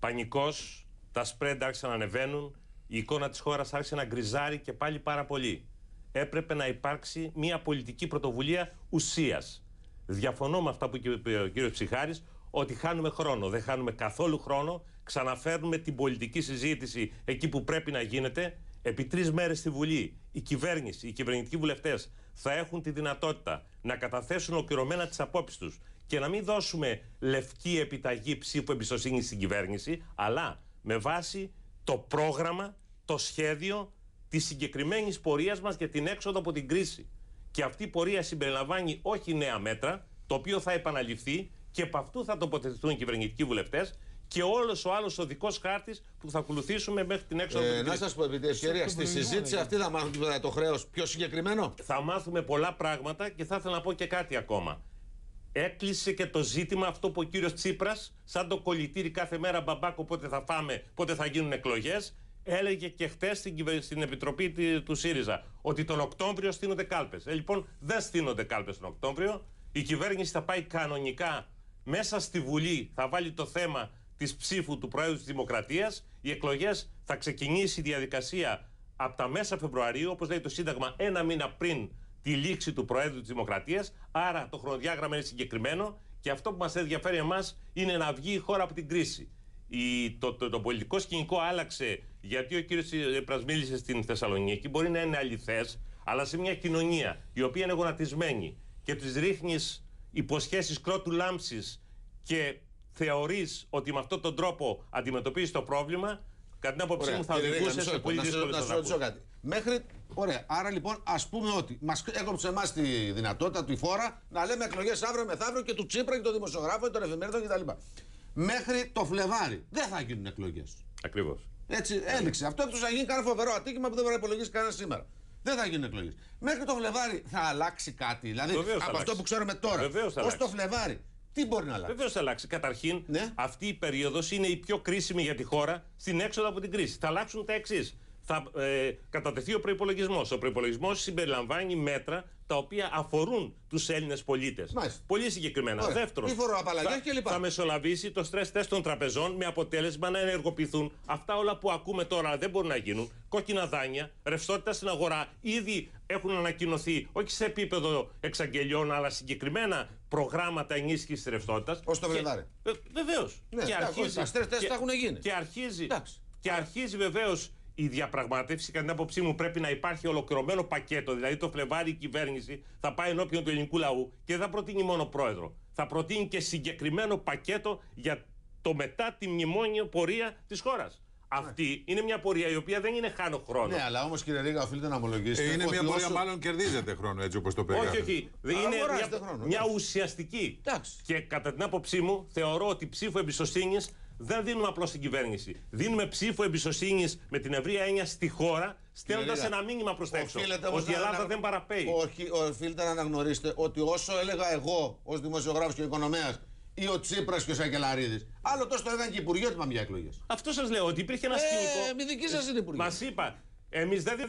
Πανικό. τα σπρέντα άρχισαν να ανεβαίνουν, η εικόνα της χώρας άρχισε να γκριζάρει και πάλι πάρα πολύ. Έπρεπε να υπάρξει μια πολιτική πρωτοβουλία ουσίας. Διαφωνώ με αυτά που είπε ο κύριος Ψυχάρης, ότι χάνουμε χρόνο. Δεν χάνουμε καθόλου χρόνο. Ξαναφέρνουμε την πολιτική συζήτηση εκεί που πρέπει να γίνεται. Επί τρεις μέρες στη Βουλή, η κυβέρνηση, οι κυβερνητικοί βουλευτές θα έχουν τη δυνατότητα να καταθέσουν ολοκληρωμένα τις απόψεις τους και να μην δώσουμε λευκή επιταγή ψήφου εμπιστοσύνης στην κυβέρνηση, αλλά με βάση το πρόγραμμα, το σχέδιο της συγκεκριμένης πορείας μας για την έξοδο από την κρίση. Και αυτή η πορεία συμπεριλαμβάνει όχι νέα μέτρα, το οποίο θα επαναληφθεί και από αυτού θα τοποθετηθούν οι κυβερνητικοί βουλευτές και όλος ο άλλος οδικό χάρτης που θα ακολουθήσουμε μέχρι την έξοδο ε, από την κρίση. Να σας πω επί τη ευκαιρία, στη συζήτηση ναι. αυτή θα μάθουμε το χρέος πιο συγκεκριμένο. Θα μάθουμε πολλά πράγματα και θα ήθελα να πω και κάτι ακόμα. Έκλεισε και το ζήτημα αυτό που ο κύριος Τσίπρας, σαν το κολλητήρι κάθε μέρα μπαμπάκο πότε θα φάμε, πότε θα γίνουν εκλογές, έλεγε και χθε στην, στην Επιτροπή του ΣΥΡΙΖΑ ότι τον Οκτώβριο στείνονται κάλπες. Ε, λοιπόν, δεν στείνονται κάλπες τον Οκτώβριο. Η κυβέρνηση θα πάει κανονικά μέσα στη Βουλή, θα βάλει το θέμα της ψήφου του Προέδρου της Δημοκρατίας. Οι εκλογές θα ξεκινήσει η διαδικασία από τα μέσα Φεβρουαρίου, όπως λέει το Σύνταγμα, ένα μήνα πριν τη λήξη του Προέδρου της Δημοκρατίας. Άρα το χρονοδιάγραμμα είναι συγκεκριμένο και αυτό που μας ενδιαφέρει εμάς είναι να βγει η χώρα από την κρίση. Η, το, το, πολιτικό σκηνικό άλλαξε γιατί ο κύριος Τσίπρα μίλησε στην Θεσσαλονίκη. Μπορεί να είναι αληθές, αλλά σε μια κοινωνία η οποία είναι γονατισμένη και της ρίχνεις υποσχέσεις κρότου λάμψης και θεωρείς ότι με αυτόν τον τρόπο αντιμετωπίζεις το πρόβλημα, Κατά την άποψή μου, θα οδηγούσε σε πολύ δύσκολο να, να σου ρωτήσω κάτι. Μέχρι. Ωραία. Άρα λοιπόν, ας πούμε ότι μας έκοψε εμάς τη δυνατότητα, τη φόρα, να λέμε εκλογές αύριο μεθαύριο και του Τσίπρα και των δημοσιογράφων και των εφημερίδων κτλ. Μέχρι το Φλεβάρι δεν θα γίνουν εκλογές. Ακριβώς. Έτσι έδειξε. Αυτό εκτό θα γίνει κανένα φοβερό ατύχημα που δεν μπορεί να υπολογίσει κανένας σήμερα. Δεν θα γίνουν εκλογές. Μέχρι το Φλεβάρι θα αλλάξει κάτι. Δηλαδή από αυτό που ξέρουμε τώρα. Ως το Φλεβάρι τι μπορεί να αλλάξει. Βεβαίως θα αλλάξει. Καταρχήν, ναι. αυτή η περίοδος είναι η πιο κρίσιμη για τη χώρα στην έξοδο από την κρίση. Θα αλλάξουν τα εξής. Θα ε, κατατεθεί ο προπολογισμό. Ο προπολογισμό συμπεριλαμβάνει μέτρα τα οποία αφορούν τους Έλληνες πολίτες. Πολύ συγκεκριμένα. Ωραία. Δεύτερον, θα, μεσολαβήσει το stress test των τραπεζών με αποτέλεσμα να ενεργοποιηθούν αυτά όλα που ακούμε τώρα δεν μπορούν να γίνουν. Κόκκινα δάνεια, ρευστότητα στην αγορά ήδη έχουν ανακοινωθεί όχι σε επίπεδο εξαγγελιών αλλά συγκεκριμένα προγράμματα ενίσχυσης της ρευστότητας. Ως το ε, Βεβαίως. Ναι, και, αρχίζει, έχουν γίνει. Και αρχίζει, και αρχίζει βεβαίως η διαπραγμάτευση, κατά την άποψή μου, πρέπει να υπάρχει ολοκληρωμένο πακέτο. Δηλαδή, το Φλεβάρι η κυβέρνηση θα πάει ενώπιον του ελληνικού λαού και δεν θα προτείνει μόνο πρόεδρο. Θα προτείνει και συγκεκριμένο πακέτο για το μετά τη μνημόνια πορεία της χώρας. Ναι. Αυτή είναι μια πορεία η οποία δεν είναι χάνω χρόνο. Ναι, αλλά όμως κύριε Ρίγα, οφείλετε να ομολογήσετε. Ε, είναι μια πορεία, όσο... μάλλον κερδίζεται χρόνο έτσι όπως το περιγράφετε. Όχι, όχι. είναι μια, χρόνο, ουσιαστική. Εντάξει. Και κατά την άποψή μου, θεωρώ ότι ψήφο εμπιστοσύνης δεν δίνουμε απλώς στην κυβέρνηση. Δίνουμε ψήφο εμπιστοσύνης με την ευρεία έννοια στη χώρα, στέλνοντας ένα μήνυμα προς τα έξω. Ότι η Ελλάδα δεν παραπέει. Όχι, οφείλετε να αναγνωρίσετε ότι όσο έλεγα εγώ ως δημοσιογράφος και οικονομέας ή ο Τσίπρας και ο Σακελαρίδης. Άλλο τόσο το έλεγαν και οι υπουργοί ότι είπαν για εκλογές. Αυτό σας λέω, ότι υπήρχε ένα ε, σκηνικό. Ε, δική σας είναι Μας είπα, εμείς δεν